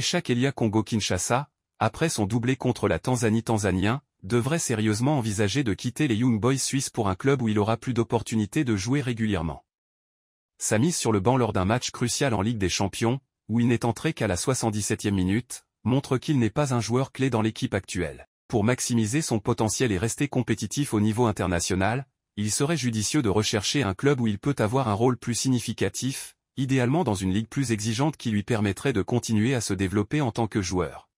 chaque Elia Congo-Kinshasa, après son doublé contre la Tanzanie tanzanien, devrait sérieusement envisager de quitter les Young Boys suisses pour un club où il aura plus d'opportunités de jouer régulièrement. Sa mise sur le banc lors d'un match crucial en Ligue des Champions, où il n'est entré qu'à la 77e minute, montre qu'il n'est pas un joueur clé dans l'équipe actuelle. Pour maximiser son potentiel et rester compétitif au niveau international, il serait judicieux de rechercher un club où il peut avoir un rôle plus significatif, idéalement dans une ligue plus exigeante qui lui permettrait de continuer à se développer en tant que joueur.